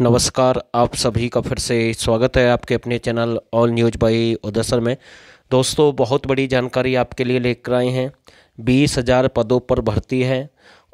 नमस्कार आप सभी का फिर से स्वागत है आपके अपने channel all news by Udasar में दोस्तों बहुत बड़ी जानकारी आपके लिए लेकर आए हैं बीस हज़ार पदों पर भर्ती है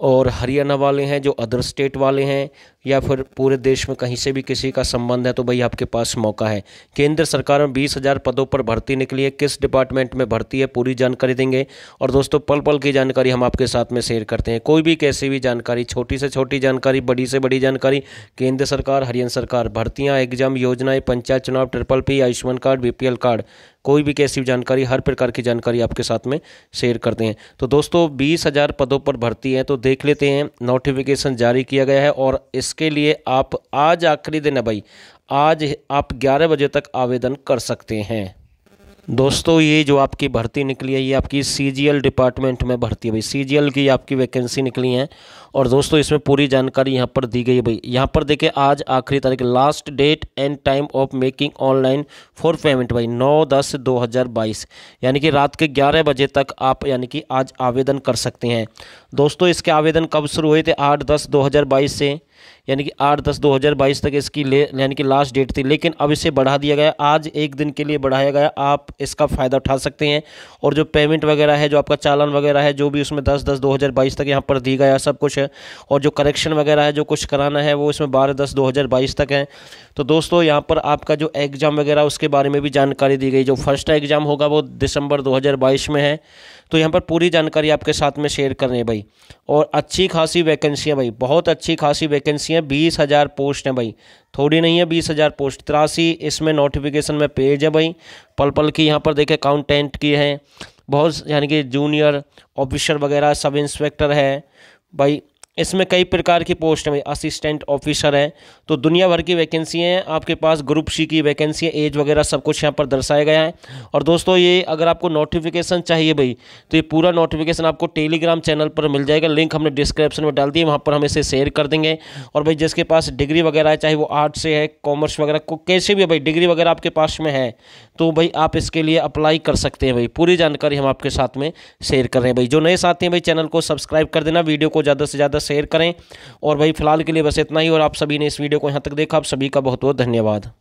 और हरियाणा वाले हैं जो अदर स्टेट वाले हैं या फिर पूरे देश में कहीं से भी किसी का संबंध है तो भाई आपके पास मौका है केंद्र सरकार में बीस हज़ार पदों पर भर्ती निकली है किस डिपार्टमेंट में भर्ती है पूरी जानकारी देंगे और दोस्तों पल पल की जानकारी हम आपके साथ में शेयर करते हैं कोई भी कैसी भी जानकारी छोटी से छोटी जानकारी बड़ी से बड़ी जानकारी केंद्र सरकार हरियाणा सरकार भर्तियाँ एग्जाम योजनाएँ पंचायत चुनाव triple P Ayushman card B card कोई भी कैसी जानकारी हर प्रकार की जानकारी आपके साथ में शेयर करते हैं तो दोस्तों बीस हज़ार पदों पर भर्ती है तो देख लेते हैं नोटिफिकेशन जारी किया गया है और इसके लिए आप आज आखिरी दिन है भाई आज आप ग्यारह बजे तक आवेदन कर सकते हैं दोस्तों ये जो आपकी भर्ती निकली है ये आपकी सीजीएल डिपार्टमेंट में भर्ती है भाई सीजीएल की आपकी वैकेंसी निकली है और दोस्तों इसमें पूरी जानकारी यहाँ पर दी गई है भाई यहाँ पर देखें आज आखिरी तारीख last date end time of making online for payment भाई नौ दस दो हज़ार बाईस यानी कि रात के ग्यारह बजे तक आप यानी कि आज आवेदन कर सकते हैं दोस्तों इसके आवेदन कब शुरू हुए थे आठ दस दो हज़ार बाईस से यानी कि आठ दस दो हज़ार बाईस तक इसकी ले यानी कि लास्ट डेट थी लेकिन अब इसे बढ़ा दिया गया आज एक दिन के लिए बढ़ाया गया आप इसका फ़ायदा उठा सकते हैं और जो पेमेंट वगैरह है जो आपका चालान वगैरह है जो भी उसमें दस दस दो हज़ार बाईस तक यहाँ पर दी गया सब कुछ है और जो करेक्शन वगैरह है जो कुछ कराना है वो इसमें बारह दस दो हज़ार बाईस तक है तो दोस्तों यहाँ पर आपका जो एग्ज़ाम वगैरह उसके बारे में भी जानकारी दी गई जो फर्स्ट एग्ज़ाम होगा वो दिसंबर दो हज़ार बाईस में है तो यहाँ पर पूरी जानकारी आपके साथ में शेयर करें भाई और अच्छी खासी वैकेंसियाँ भाई बहुत अच्छी खासी वैकेंसी वैकेंसियाँ बीस हज़ार पोस्ट हैं भाई थोड़ी नहीं है बीस हज़ार पोस्ट तिरासी इसमें नोटिफिकेशन में पेज है भाई पल पल की यहाँ पर देखे अकाउंटेंट की हैं बहुत यानी कि जूनियर ऑफिसर वगैरह सब इंस्पेक्टर है भाई इसमें कई प्रकार की पोस्ट हैं असिस्टेंट ऑफिसर है तो दुनिया भर की वैकेंसी हैं आपके पास ग्रुप सी की वैकेंसी है एज वगैरह सब कुछ यहाँ पर दर्शाया गया है और दोस्तों ये अगर आपको नोटिफिकेशन चाहिए भाई तो ये पूरा नोटिफिकेशन आपको टेलीग्राम चैनल पर मिल जाएगा लिंक हमने डिस्क्रिप्शन में डाल दी है वहाँ पर हम इसे शेयर कर देंगे और भाई जिसके पास डिग्री वगैरह है चाहे वो आर्ट से है कॉमर्स वगैरह को कैसे भी भाई डिग्री वगैरह आपके पास में है तो भाई आप इसके लिए अप्लाई कर सकते हैं भाई पूरी जानकारी हम आपके साथ में शेयर कर रहे हैं भाई जो नए साथी हैं भाई चैनल को सब्सक्राइब कर देना वीडियो को ज़्यादा से ज़्यादा शेयर करें और भाई फिलहाल के लिए बस इतना ही और आप सभी ने इस वीडियो को यहाँ तक देखा आप सभी का बहुत बहुत धन्यवाद